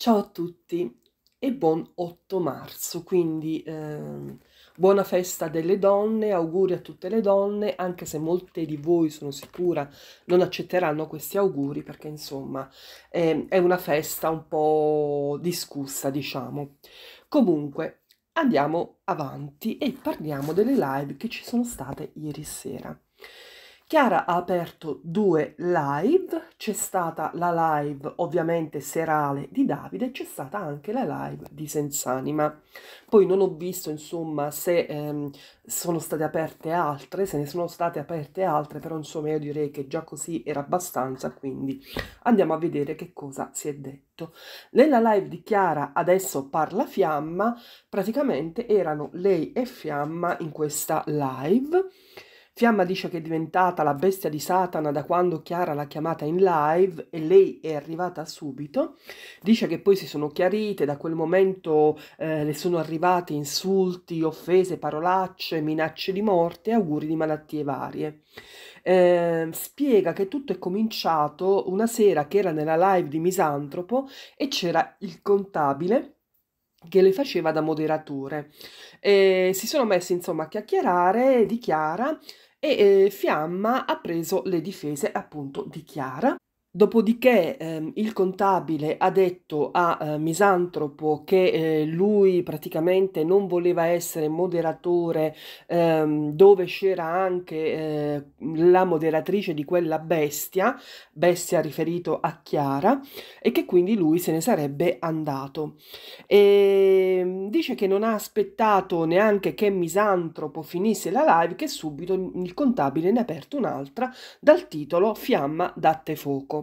Ciao a tutti e buon 8 marzo, quindi eh, buona festa delle donne, auguri a tutte le donne, anche se molte di voi sono sicura non accetteranno questi auguri perché insomma eh, è una festa un po' discussa, diciamo. Comunque, andiamo avanti e parliamo delle live che ci sono state ieri sera. Chiara ha aperto due live c'è stata la live ovviamente serale di Davide, c'è stata anche la live di Senz'anima. Poi non ho visto insomma se ehm, sono state aperte altre, se ne sono state aperte altre, però insomma io direi che già così era abbastanza, quindi andiamo a vedere che cosa si è detto. Nella live di Chiara adesso parla Fiamma, praticamente erano lei e Fiamma in questa live Fiamma dice che è diventata la bestia di Satana da quando Chiara l'ha chiamata in live e lei è arrivata subito. Dice che poi si sono chiarite, da quel momento eh, le sono arrivate insulti, offese, parolacce, minacce di morte e auguri di malattie varie. Eh, spiega che tutto è cominciato una sera che era nella live di Misantropo e c'era il contabile che le faceva da moderatore. Eh, si sono messi insomma a chiacchierare di Chiara e eh, Fiamma ha preso le difese appunto di Chiara Dopodiché ehm, il contabile ha detto a eh, Misantropo che eh, lui praticamente non voleva essere moderatore ehm, dove c'era anche eh, la moderatrice di quella bestia, bestia riferito a Chiara, e che quindi lui se ne sarebbe andato. E ehm, dice che non ha aspettato neanche che Misantropo finisse la live che subito il contabile ne ha aperto un'altra dal titolo Fiamma datte fuoco.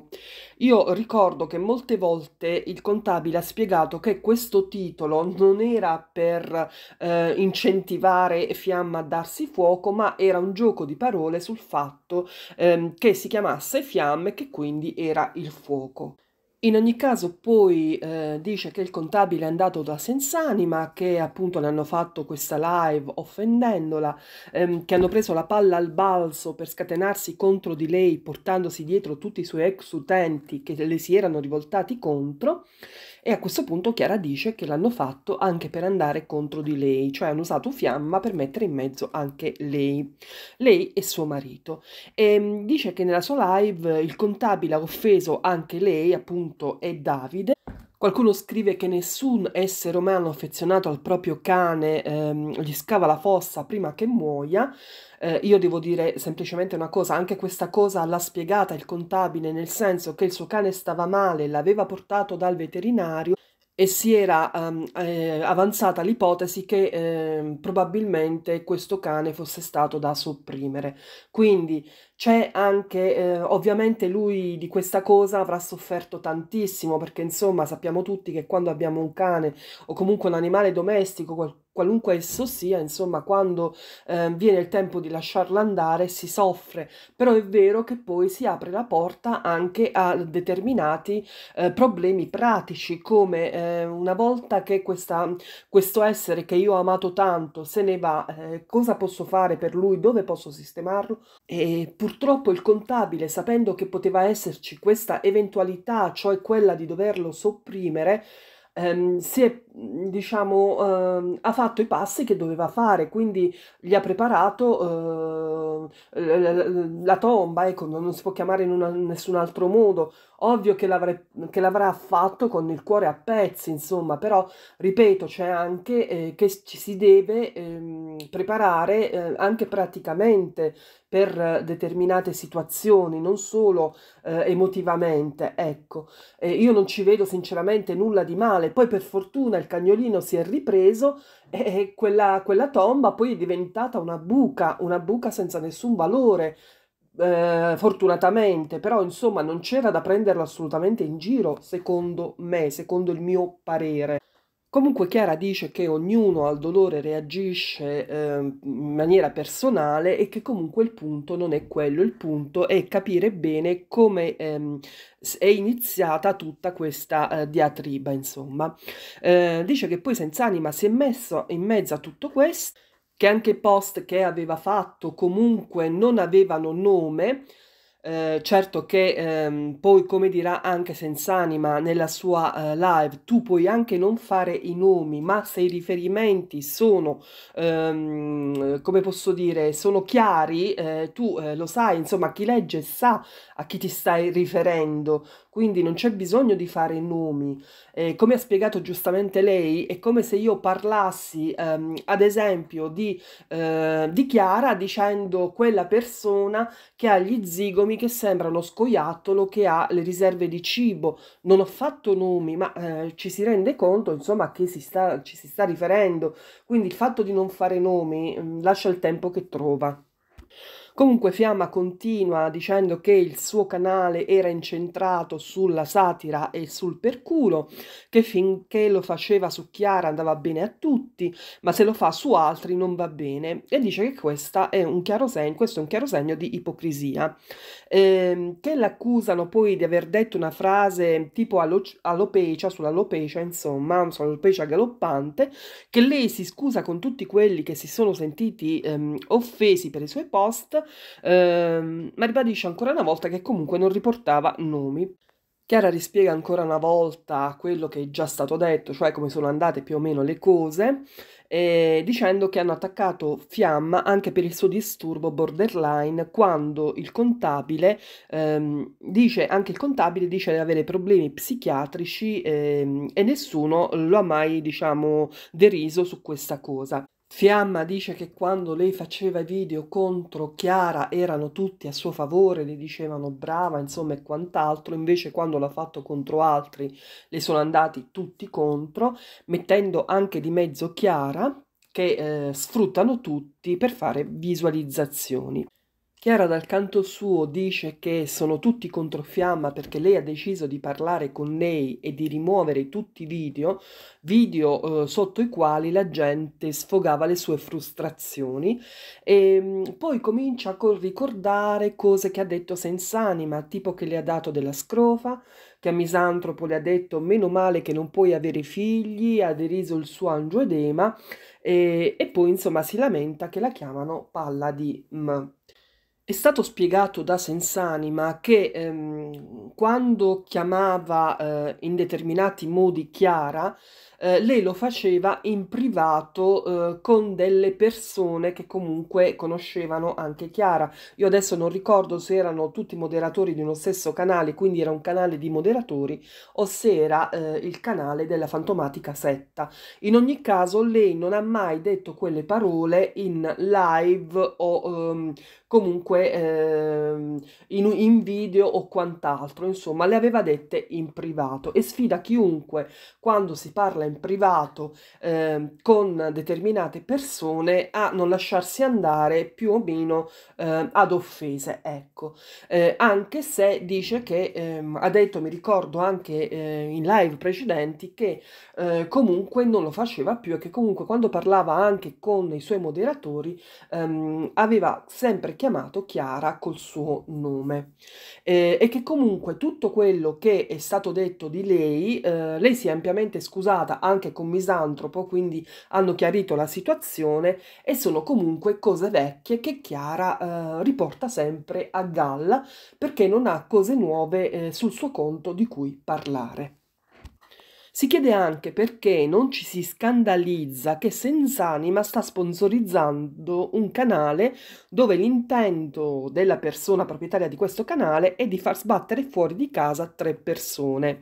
Io ricordo che molte volte il contabile ha spiegato che questo titolo non era per eh, incentivare Fiamma a darsi fuoco, ma era un gioco di parole sul fatto ehm, che si chiamasse Fiamme e che quindi era il fuoco. In ogni caso poi eh, dice che il contabile è andato da Senz'anima, che appunto le hanno fatto questa live offendendola, ehm, che hanno preso la palla al balzo per scatenarsi contro di lei portandosi dietro tutti i suoi ex utenti che le si erano rivoltati contro e a questo punto Chiara dice che l'hanno fatto anche per andare contro di lei, cioè hanno usato fiamma per mettere in mezzo anche lei, lei e suo marito. E ehm, dice che nella sua live il contabile ha offeso anche lei, appunto, e Davide, Qualcuno scrive che nessun essere umano affezionato al proprio cane ehm, gli scava la fossa prima che muoia. Eh, io devo dire semplicemente una cosa, anche questa cosa l'ha spiegata il contabile, nel senso che il suo cane stava male, l'aveva portato dal veterinario e si era um, eh, avanzata l'ipotesi che eh, probabilmente questo cane fosse stato da sopprimere. Quindi c'è anche, eh, ovviamente lui di questa cosa avrà sofferto tantissimo perché insomma sappiamo tutti che quando abbiamo un cane o comunque un animale domestico, qual qualunque esso sia, insomma quando eh, viene il tempo di lasciarlo andare si soffre, però è vero che poi si apre la porta anche a determinati eh, problemi pratici come eh, una volta che questa, questo essere che io ho amato tanto se ne va, eh, cosa posso fare per lui, dove posso sistemarlo? E Purtroppo il contabile, sapendo che poteva esserci questa eventualità, cioè quella di doverlo sopprimere, ehm, è, diciamo, ehm, ha fatto i passi che doveva fare, quindi gli ha preparato eh, la tomba, ecco, non si può chiamare in una, nessun altro modo, Ovvio che, che, l'avrà fatto con il cuore a pezzi, insomma, però, ripeto, c'è anche eh, che ci si deve ehm, preparare eh, anche praticamente per determinate situazioni, non solo eh, emotivamente, ecco. Eh, io non ci vedo sinceramente nulla di male, poi per fortuna il cagnolino si è ripreso e quella, quella tomba poi è diventata una buca, una buca senza nessun valore, eh, fortunatamente, però insomma non c'era da prenderlo assolutamente in giro, secondo me, secondo il mio parere. Comunque Chiara dice che ognuno al dolore reagisce eh, in maniera personale e che comunque il punto non è quello, il punto è capire bene come ehm, è iniziata tutta questa eh, diatriba, insomma. Eh, dice che poi Senz'anima si è messo in mezzo a tutto questo che anche i post che aveva fatto comunque non avevano nome, eh, certo che ehm, poi come dirà anche Senz'anima nella sua eh, live, tu puoi anche non fare i nomi, ma se i riferimenti sono, ehm, come posso dire, sono chiari, eh, tu eh, lo sai, insomma chi legge sa a chi ti stai riferendo, quindi non c'è bisogno di fare nomi. Eh, come ha spiegato giustamente lei, è come se io parlassi, ehm, ad esempio, di, eh, di, Chiara dicendo quella persona che ha gli zigomi che sembra uno scoiattolo, che ha le riserve di cibo. Non ho fatto nomi, ma eh, ci si rende conto, insomma, a chi si sta, ci si sta riferendo. Quindi il fatto di non fare nomi mm, lascia il tempo che trova. Comunque Fiamma continua dicendo che il suo canale era incentrato sulla satira e sul perculo, che finché lo faceva su Chiara andava bene a tutti, ma se lo fa su altri non va bene e dice che questo è un chiaro segno, è un chiaro segno di ipocrisia. Eh, che l'accusano poi di aver detto una frase tipo allo- alopecia, sull'alopecia insomma, sull'alopecia galoppante, che lei si scusa con tutti quelli che si sono sentiti ehm, offesi per i suoi post ehm, ma ribadisce ancora una volta che comunque non riportava nomi. Chiara rispiega ancora una volta quello che è già stato detto, cioè come sono andate più o meno le cose, eh, dicendo che hanno attaccato Fiamma anche per il suo disturbo borderline quando il contabile ehm, dice, anche il contabile dice di avere problemi psichiatrici ehm, e nessuno lo ha mai, diciamo, deriso su questa cosa. Fiamma dice che quando lei faceva i video contro Chiara erano tutti a suo favore, le dicevano brava, insomma e quant'altro, invece quando l'ha fatto contro altri le sono andati tutti contro, mettendo anche di mezzo Chiara che eh, sfruttano tutti per fare visualizzazioni. Chiara dal canto suo dice che sono tutti contro Fiamma perché lei ha deciso di parlare con lei e di rimuovere tutti i video, video eh, sotto i quali la gente sfogava le sue frustrazioni e ehm, poi comincia a ricordare cose che ha detto senza anima, tipo che le ha dato della scrofa, che a Misantropo le ha detto meno male che non puoi avere figli, ha deriso il suo angioedema e, e poi insomma si lamenta che la chiamano palla di M. È stato spiegato da Sensanima che ehm, quando chiamava eh, in determinati modi Chiara, eh, lei lo faceva in privato eh, con delle persone che comunque conoscevano anche Chiara. Io adesso non ricordo se erano tutti moderatori di uno stesso canale, quindi era un canale di moderatori, o se era eh, il canale della fantomatica setta. In ogni caso, lei non ha mai detto quelle parole in live o ehm, comunque comunque ehm, in, in, video o quant'altro, insomma le aveva dette in privato e sfida chiunque quando si parla in privato ehm, con determinate persone a non lasciarsi andare più o meno ehm, ad offese, ecco, eh, anche se dice che ehm, ha detto, mi ricordo anche eh, in live precedenti, che eh, comunque non lo faceva più e che comunque quando parlava anche con i suoi moderatori ehm, aveva sempre chiamato chiara col suo nome eh, e che comunque tutto quello che è stato detto di lei, eh, lei si è ampiamente scusata anche con Misantropo, quindi hanno chiarito la situazione e sono comunque cose vecchie che Chiara eh, riporta sempre a galla perché non ha cose nuove eh, sul suo conto di cui parlare. Si chiede anche perché non ci si scandalizza che Senz'anima sta sponsorizzando un canale dove l'intento della persona proprietaria di questo canale è di far sbattere fuori di casa tre persone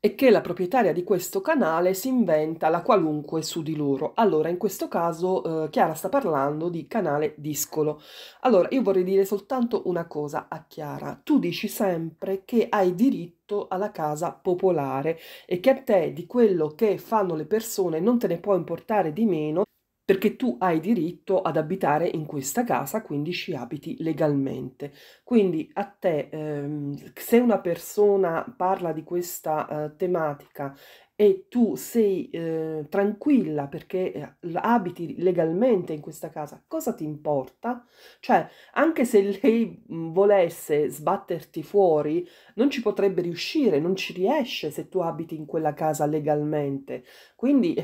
e che la proprietaria di questo canale si inventa la qualunque su di loro. Allora, in questo caso eh, Chiara sta parlando di canale discolo. Allora, io vorrei dire soltanto una cosa a Chiara. Tu dici sempre che hai diritto alla casa popolare e che a te di quello che fanno le persone non te ne può importare di meno perché tu hai diritto ad abitare in questa casa, quindi ci abiti legalmente. Quindi a te, ehm, se una persona parla di questa eh, tematica e tu sei eh, tranquilla perché eh, abiti legalmente in questa casa, cosa ti importa? Cioè, anche se lei mm, volesse sbatterti fuori, non ci potrebbe riuscire, non ci riesce se tu abiti in quella casa legalmente. Quindi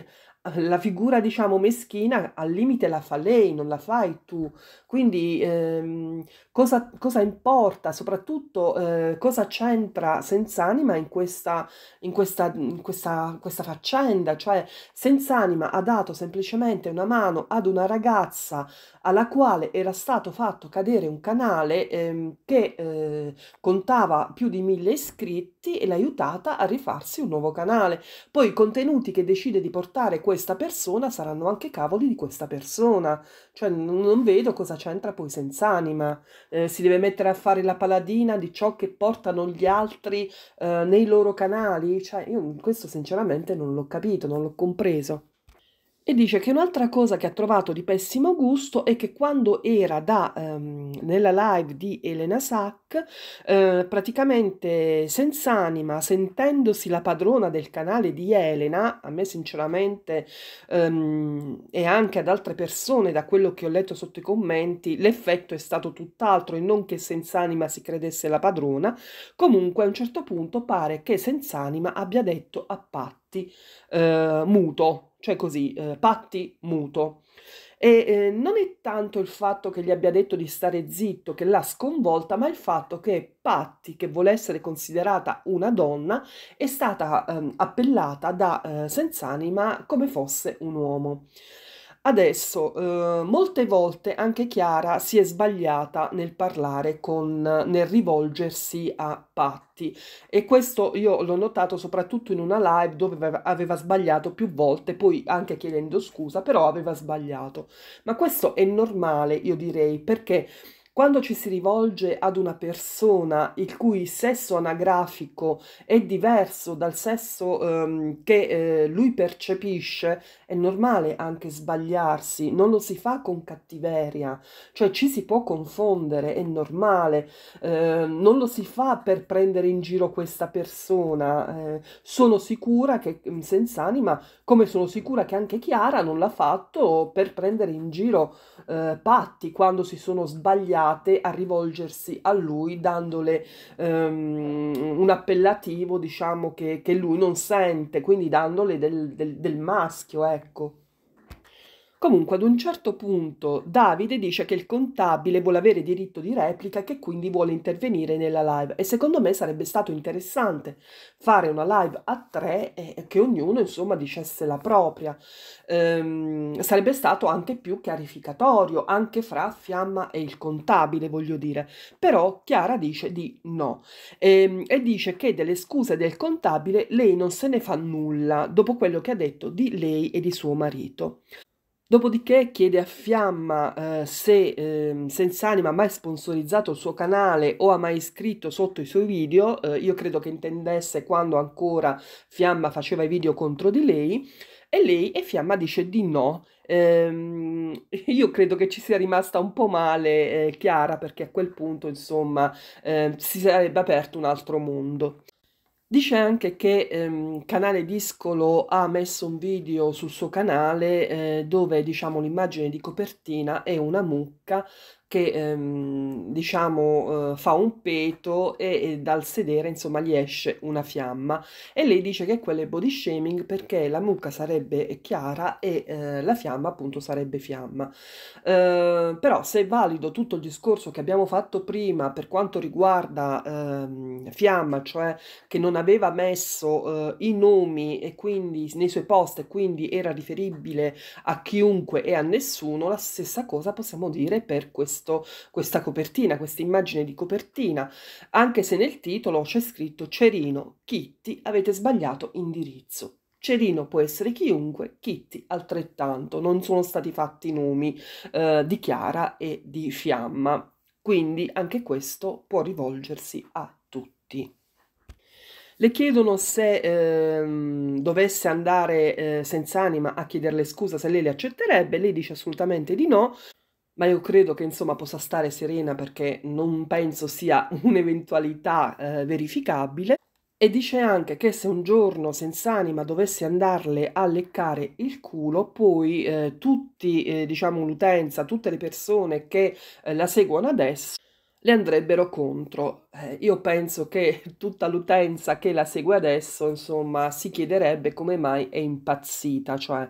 la figura diciamo meschina al limite la fa lei, non la fai tu. Quindi ehm, cosa, cosa, importa, soprattutto eh, cosa c'entra Senz'anima in questa, in, questa, in questa, questa faccenda? Cioè Senz'anima ha dato semplicemente una mano ad una ragazza alla quale era stato fatto cadere un canale ehm, che eh, contava più di mille iscritti e l'ha aiutata a rifarsi un nuovo canale. Poi i contenuti che decide di portare questa persona saranno anche cavoli di questa persona. Cioè non vedo cosa c'entra poi senza anima. Eh, si deve mettere a fare la paladina di ciò che portano gli altri eh, nei loro canali. Cioè io questo sinceramente non l'ho capito, non l'ho compreso. E dice che un'altra cosa che ha trovato di pessimo gusto è che quando era da, um, nella live di Elena Sack, eh, praticamente senza anima, sentendosi la padrona del canale di Elena, a me sinceramente um, e anche ad altre persone, da quello che ho letto sotto i commenti, l'effetto è stato tutt'altro e non che senza anima si credesse la padrona, comunque a un certo punto pare che senza anima abbia detto a patti eh, muto cioè così, eh, patti muto. E eh, non è tanto il fatto che gli abbia detto di stare zitto che l'ha sconvolta, ma il fatto che Patti, che vuole essere considerata una donna, è stata eh, appellata da eh, Senz'anima come fosse un uomo. Adesso, eh, molte volte anche Chiara si è sbagliata nel parlare con, nel rivolgersi a Patti e questo io l'ho notato soprattutto in una live dove aveva, aveva sbagliato più volte, poi anche chiedendo scusa, però aveva sbagliato. Ma questo è normale, io direi, perché quando ci si rivolge ad una persona il cui sesso anagrafico è diverso dal sesso ehm, che eh, lui percepisce, è normale anche sbagliarsi, non lo si fa con cattiveria, cioè ci si può confondere, è normale, eh, non lo si fa per prendere in giro questa persona. Eh, sono sicura che mm, senza anima, come sono sicura che anche Chiara non l'ha fatto per prendere in giro eh, Patti quando si sono sbagliati ispirate a rivolgersi a lui dandole um, un appellativo diciamo che, che, lui non sente, quindi dandole del, del, del maschio, ecco. Comunque ad un certo punto Davide dice che il contabile vuole avere diritto di replica e che quindi vuole intervenire nella live e secondo me sarebbe stato interessante fare una live a tre e che ognuno insomma dicesse la propria. Ehm, sarebbe stato anche più chiarificatorio anche fra Fiamma e il contabile voglio dire, però Chiara dice di no ehm, e dice che delle scuse del contabile lei non se ne fa nulla dopo quello che ha detto di lei e di suo marito. Dopodiché chiede a Fiamma eh, se eh, Senz'anima ha mai sponsorizzato il suo canale o ha mai iscritto sotto i suoi video, eh, io credo che intendesse quando ancora Fiamma faceva i video contro di lei, e lei e Fiamma dice di no. Ehm, io credo che ci sia rimasta un po' male eh, Chiara perché a quel punto insomma eh, si sarebbe aperto un altro mondo. Dice anche che ehm, Canale Discolo ha messo un video sul suo canale eh, dove diciamo l'immagine di copertina è una mucca ricca che ehm, diciamo eh, fa un peto e, e, dal sedere insomma gli esce una fiamma e lei dice che quello è body shaming perché la mucca sarebbe chiara e eh, la fiamma appunto sarebbe fiamma eh, però se è valido tutto il discorso che abbiamo fatto prima per quanto riguarda ehm, fiamma cioè che non aveva messo eh, i nomi e quindi nei suoi post e quindi era riferibile a chiunque e a nessuno la stessa cosa possiamo dire piacere per questo, questa copertina, questa immagine di copertina, anche se nel titolo c'è scritto Cerino, Kitty, avete sbagliato indirizzo. Cerino può essere chiunque, Kitty altrettanto, non sono stati fatti nomi eh, di Chiara e di Fiamma, quindi anche questo può rivolgersi a tutti. Le chiedono se ehm, dovesse andare eh, senza anima a chiederle scusa se lei le accetterebbe, lei dice assolutamente di no, ma io credo che insomma possa stare serena perché non penso sia un'eventualità eh, verificabile. E dice anche che se un giorno Sensanima dovesse andarle a leccare il culo, poi eh, tutti, eh, diciamo l'utenza, tutte le persone che eh, la seguono adesso le andrebbero contro. Eh, io penso che tutta l'utenza che la segue adesso, insomma, si chiederebbe come mai è impazzita, cioè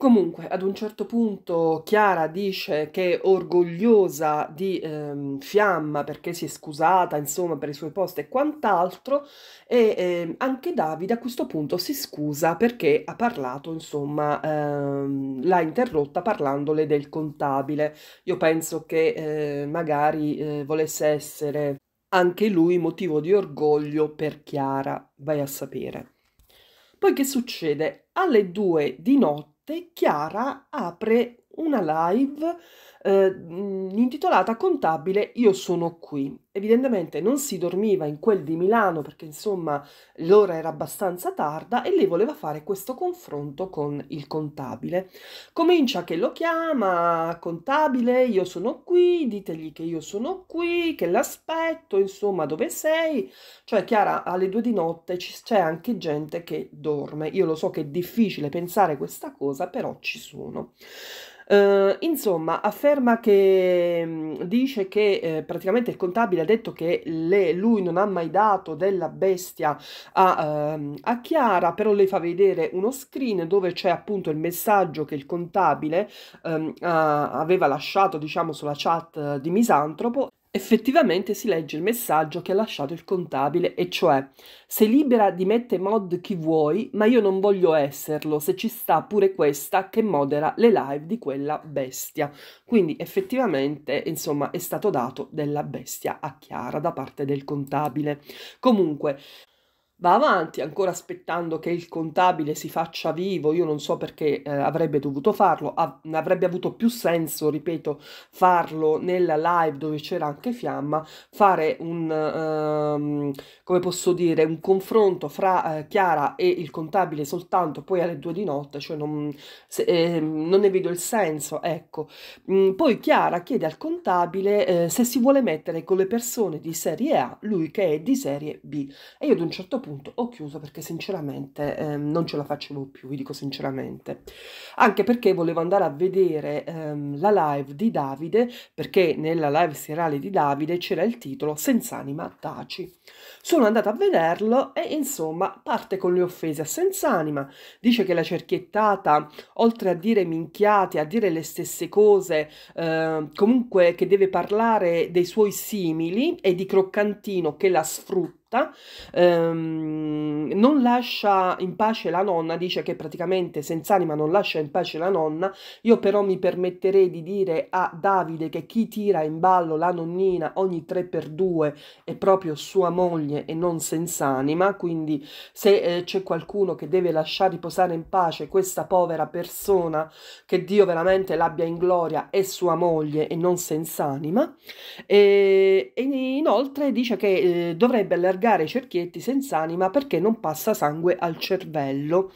Comunque, ad un certo punto Chiara dice che è orgogliosa di ehm, Fiamma perché si è scusata, insomma, per i suoi post e quant'altro, e ehm, anche Davide a questo punto si scusa perché ha parlato, insomma, ehm, l'ha interrotta parlandole del contabile. Io penso che eh, magari eh, volesse essere anche lui motivo di orgoglio per Chiara, vai a sapere. Poi che succede? Alle due di notte parte Chiara apre una live eh, intitolata Contabile Io sono qui. Evidentemente non si dormiva in quel di Milano perché insomma l'ora era abbastanza tarda e lei voleva fare questo confronto con il contabile. Comincia che lo chiama, contabile, io sono qui, ditegli che io sono qui, che l'aspetto, insomma dove sei. Cioè Chiara alle due di notte c'è anche gente che dorme. Io lo so che è difficile pensare questa cosa, però ci sono. Uh, insomma, afferma che mm, dice che eh, praticamente il contabile ha detto che le, lui non ha mai dato della bestia a, uh, a, Chiara, però le fa vedere uno screen dove c'è appunto il messaggio che il contabile um, uh, aveva lasciato, diciamo, sulla chat di Misantropo effettivamente si legge il messaggio che ha lasciato il contabile, e cioè sei libera di mettere mod chi vuoi, ma io non voglio esserlo, se ci sta pure questa che modera le live di quella bestia. Quindi effettivamente, insomma, è stato dato della bestia a Chiara da parte del contabile. Comunque, va avanti, ancora aspettando che il contabile si faccia vivo, io non so perché eh, avrebbe dovuto farlo, Av- avrebbe avuto più senso, ripeto, farlo nella live dove c'era anche Fiamma, fare un, ehm, come posso dire, un confronto fra eh, Chiara e il contabile soltanto poi alle due di notte, cioè non, se, eh, non ne vedo il senso, ecco. Mm, poi Chiara chiede al contabile eh, se si vuole mettere con le persone di serie A, lui che è di serie B, e io ad un certo punto punto ho chiuso perché sinceramente ehm, non ce la facevo più, vi dico sinceramente. Anche perché volevo andare a vedere ehm, la live di Davide, perché nella live serale di Davide c'era il titolo Senza anima taci. Sono andata a vederlo e insomma parte con le offese a Senz'anima, dice che la cerchiettata, oltre a dire minchiate, a dire le stesse cose, eh, comunque che deve parlare dei suoi simili e di Croccantino che la sfrutta, tutta, ehm, non lascia in pace la nonna, dice che praticamente senza anima non lascia in pace la nonna, io però mi permetterei di dire a Davide che chi tira in ballo la nonnina ogni 3x2 è proprio sua moglie e non senza anima. quindi se eh, c'è qualcuno che deve lasciare riposare in pace questa povera persona, che Dio veramente l'abbia in gloria, è sua moglie e non senz'anima, e, e inoltre dice che eh, dovrebbe allargare allargare i cerchietti senza anima perché non passa sangue al cervello.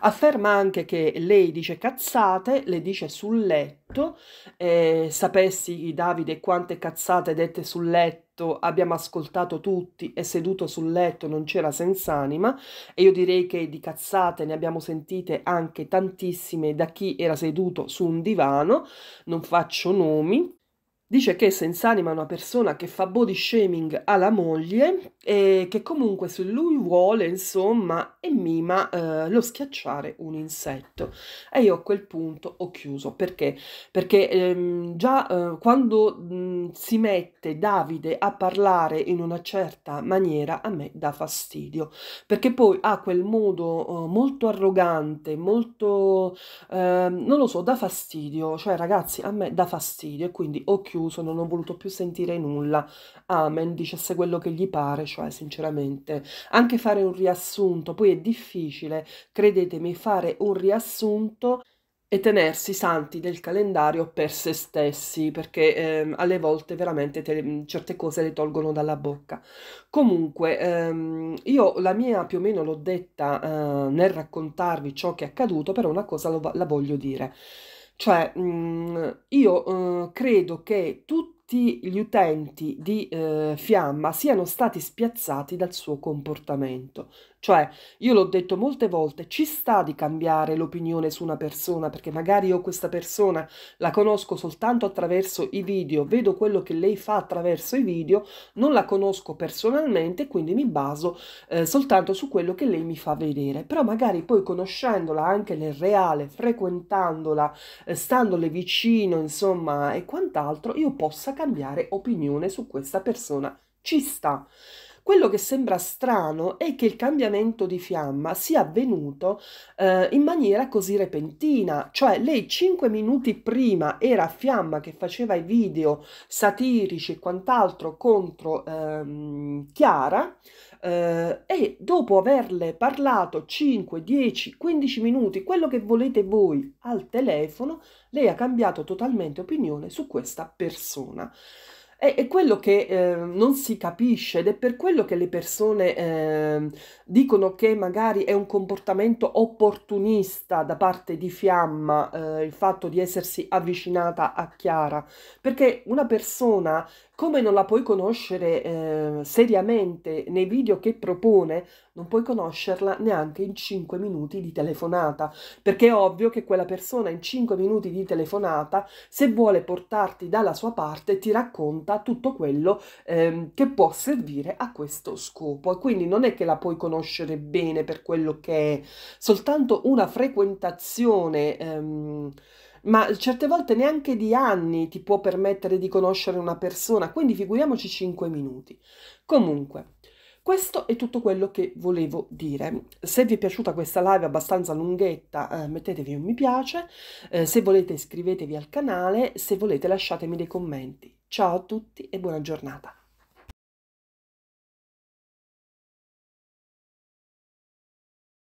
Afferma anche che lei dice cazzate, le dice sul letto, eh, sapessi Davide quante cazzate dette sul letto abbiamo ascoltato tutti e seduto sul letto non c'era senz'anima e io direi che di cazzate ne abbiamo sentite anche tantissime da chi era seduto su un divano, non faccio nomi. Dice che senz'anima è una persona che fa body shaming alla moglie e eh, che comunque se lui vuole, insomma, e mima eh, lo schiacciare un insetto. E io a quel punto ho chiuso, perché? Perché ehm, già eh, quando mh, mm, si mette Davide a parlare in una certa maniera a me dà fastidio, perché poi ha quel modo eh, molto arrogante, molto, ehm, non lo so, dà fastidio, cioè ragazzi a me dà fastidio e quindi ho chiuso, non ho voluto più sentire nulla, amen, dicesse quello che gli pare, cioè sinceramente, anche fare un riassunto, poi è difficile, credetemi, fare un riassunto e tenersi santi del calendario per se stessi, perché ehm, alle volte veramente te, certe cose le tolgono dalla bocca. Comunque, ehm, io la mia più o meno l'ho detta eh, nel raccontarvi ciò che è accaduto, però una cosa lo, la voglio dire. Cioè, mh, mm, io eh, credo che tutti tutti gli utenti di eh, Fiamma siano stati spiazzati dal suo comportamento. Cioè, io l'ho detto molte volte, ci sta di cambiare l'opinione su una persona, perché magari io questa persona la conosco soltanto attraverso i video, vedo quello che lei fa attraverso i video, non la conosco personalmente, quindi mi baso eh, soltanto su quello che lei mi fa vedere. Però magari poi conoscendola anche nel reale, frequentandola, eh, standole vicino, insomma, e quant'altro, io possa cambiare opinione su questa persona. Ci sta. Quello che sembra strano è che il cambiamento di fiamma sia avvenuto eh, in maniera così repentina, cioè lei cinque minuti prima era a fiamma che faceva i video satirici e quant'altro contro ehm, Chiara eh, e dopo averle parlato 5, 10, 15 minuti, quello che volete voi al telefono, lei ha cambiato totalmente opinione su questa persona. È, è quello che eh, non si capisce ed è per quello che le persone eh, dicono che magari è un comportamento opportunista da parte di Fiamma eh, il fatto di essersi avvicinata a Chiara, perché una persona come non la puoi conoscere eh, seriamente nei video che propone, non puoi conoscerla neanche in 5 minuti di telefonata, perché è ovvio che quella persona in 5 minuti di telefonata, se vuole portarti dalla sua parte, ti racconta tutto quello eh, che può servire a questo scopo. quindi non è che la puoi conoscere bene per quello che è, soltanto una frequentazione. Ehm, ma certe volte neanche di anni ti può permettere di conoscere una persona, quindi figuriamoci 5 minuti. Comunque, questo è tutto quello che volevo dire. Se vi è piaciuta questa live abbastanza lunghetta, eh, mettetevi un mi piace, eh, se volete iscrivetevi al canale, se volete lasciatemi dei commenti. Ciao a tutti e buona giornata.